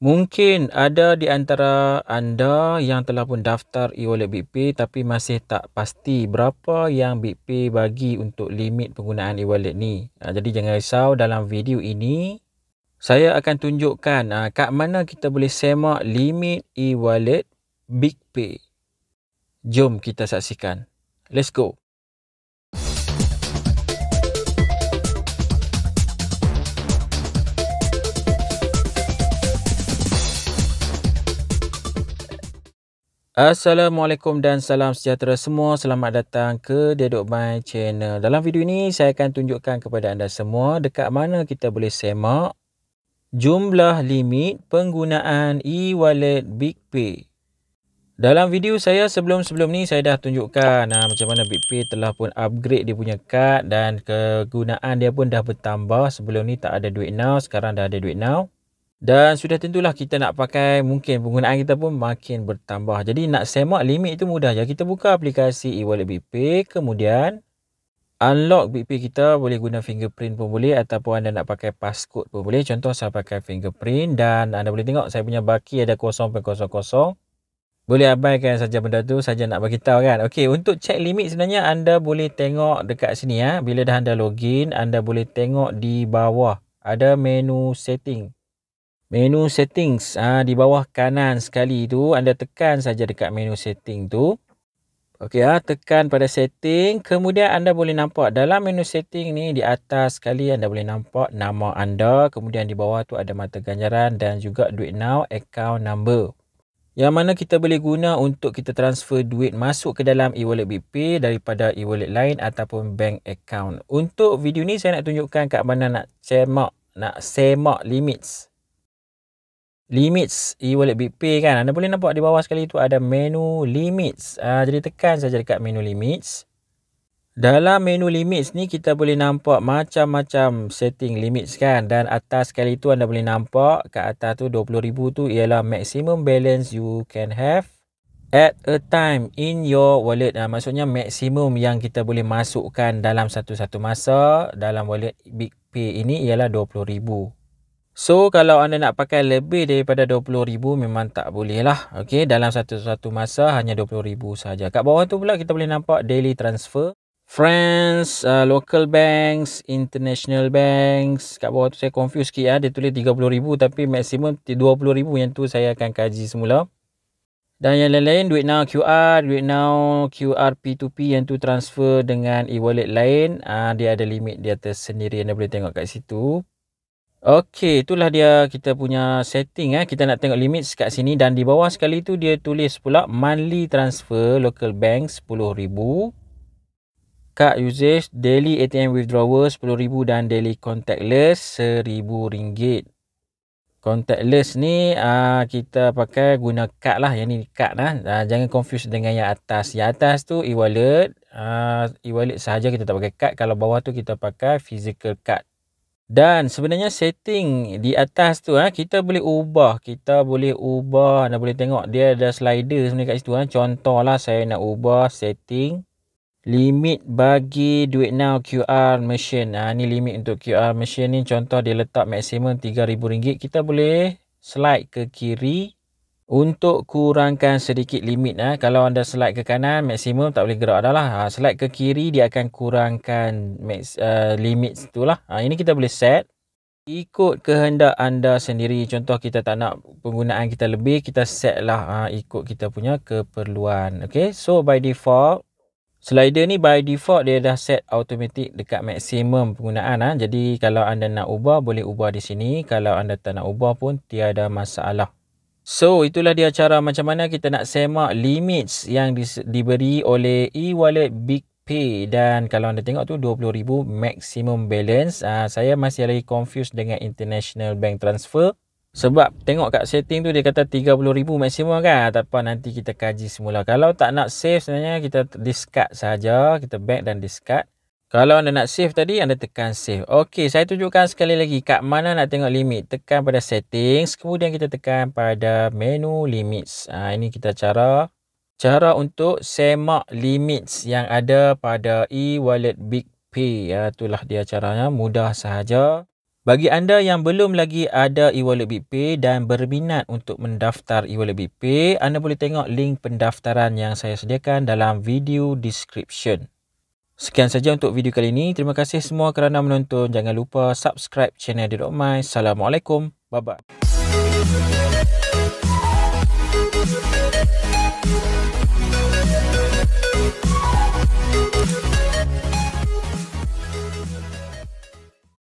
Mungkin ada di antara anda yang telah pun daftar e-wallet BigPay tapi masih tak pasti berapa yang BigPay bagi untuk limit penggunaan e-wallet ni. Ha, jadi jangan risau dalam video ini saya akan tunjukkan ha, kat mana kita boleh semak limit e-wallet BigPay. Jom kita saksikan. Let's go. Assalamualaikum dan salam sejahtera semua. Selamat datang ke Dedok My Channel. Dalam video ini, saya akan tunjukkan kepada anda semua dekat mana kita boleh semak jumlah limit penggunaan e-wallet BigPay. Dalam video saya sebelum-sebelum ni saya dah tunjukkan Nah, macam mana BigPay telah pun upgrade dia punya kad dan kegunaan dia pun dah bertambah. Sebelum ni tak ada duit now, sekarang dah ada duit now. Dan sudah tentulah kita nak pakai mungkin penggunaan kita pun makin bertambah. Jadi nak semak limit itu mudah ya. Kita buka aplikasi e-wallet BigPay kemudian unlock BP kita boleh guna fingerprint pun boleh ataupun anda nak pakai passcode pun boleh. Contoh saya pakai fingerprint dan anda boleh tengok saya punya baki ada 0.00. Boleh abaikan saja benda tu saja nak bagi tahu kan. Okey, untuk check limit sebenarnya anda boleh tengok dekat sini ya. Bila dah anda login, anda boleh tengok di bawah ada menu setting menu settings ha, di bawah kanan sekali tu anda tekan saja dekat menu setting tu. Okey ah ha, tekan pada setting kemudian anda boleh nampak dalam menu setting ni di atas sekali anda boleh nampak nama anda kemudian di bawah tu ada mata ganjaran dan juga duit now account number. Yang mana kita boleh guna untuk kita transfer duit masuk ke dalam e-wallet BPay daripada e-wallet lain ataupun bank account. Untuk video ni saya nak tunjukkan kat mana nak semak, nak semak limits limits e-wallet BitPay kan. Anda boleh nampak di bawah sekali tu ada menu limits. Uh, jadi tekan saja dekat menu limits. Dalam menu limits ni kita boleh nampak macam-macam setting limits kan. Dan atas sekali tu anda boleh nampak kat atas tu 20,000 tu ialah maximum balance you can have. At a time in your wallet. Ha, maksudnya maksimum yang kita boleh masukkan dalam satu-satu masa dalam wallet BigPay ini ialah RM20,000. So kalau anda nak pakai lebih daripada RM20,000 memang tak boleh lah. Okay, dalam satu-satu masa hanya RM20,000 saja. Kat bawah tu pula kita boleh nampak daily transfer. Friends, uh, local banks, international banks. Kat bawah tu saya confused sikit ya. Dia tulis RM30,000 tapi maksimum RM20,000 yang tu saya akan kaji semula. Dan yang lain-lain, duit now QR, duit now QR P2P yang tu transfer dengan e-wallet lain. Uh, dia ada limit di dia tersendiri. Anda boleh tengok kat situ. Okey, itulah dia kita punya setting eh. Kita nak tengok limit kat sini dan di bawah sekali tu dia tulis pula monthly transfer local bank 10000 card usage daily ATM withdrawal 10000 dan daily contactless 1000 ringgit. Contactless ni uh, kita pakai guna card lah. Yang ni card lah. Uh, jangan confuse dengan yang atas. Yang atas tu e-wallet. Ah, e-wallet sahaja kita tak pakai card. Kalau bawah tu kita pakai physical card. Dan sebenarnya setting di atas tu eh, kita boleh ubah. Kita boleh ubah. Anda boleh tengok dia ada slider sebenarnya kat situ. Eh. Contohlah saya nak ubah setting limit bagi duit now QR machine. Ha, ni limit untuk QR machine ni. Contoh dia letak maksimum RM3,000. Kita boleh slide ke kiri untuk kurangkan sedikit limit eh. kalau anda slide ke kanan maksimum tak boleh gerak dah lah ha, slide ke kiri dia akan kurangkan max, uh, eh, limit tu lah ha, ini kita boleh set ikut kehendak anda sendiri contoh kita tak nak penggunaan kita lebih kita set lah ha, ikut kita punya keperluan okay. so by default slider ni by default dia dah set automatic dekat maksimum penggunaan ha. jadi kalau anda nak ubah boleh ubah di sini kalau anda tak nak ubah pun tiada masalah So itulah dia cara macam mana kita nak semak limits yang di, diberi oleh e-wallet BigPay dan kalau anda tengok tu 20000 maximum balance. Uh, saya masih lagi confused dengan international bank transfer. Sebab tengok kat setting tu dia kata 30000 maksimum kan. Tak apa nanti kita kaji semula. Kalau tak nak save sebenarnya kita discard saja, kita back dan discard. Kalau anda nak save tadi, anda tekan save. Okey, saya tunjukkan sekali lagi kat mana nak tengok limit. Tekan pada settings, kemudian kita tekan pada menu limits. Ha, ini kita cara cara untuk semak limits yang ada pada e-wallet BigPay. Ya, ha, itulah dia caranya. Mudah sahaja. Bagi anda yang belum lagi ada e-wallet BigPay dan berminat untuk mendaftar e-wallet BigPay, anda boleh tengok link pendaftaran yang saya sediakan dalam video description. Sekian saja untuk video kali ini. Terima kasih semua kerana menonton. Jangan lupa subscribe channel Dedok Mai. Assalamualaikum. Bye-bye.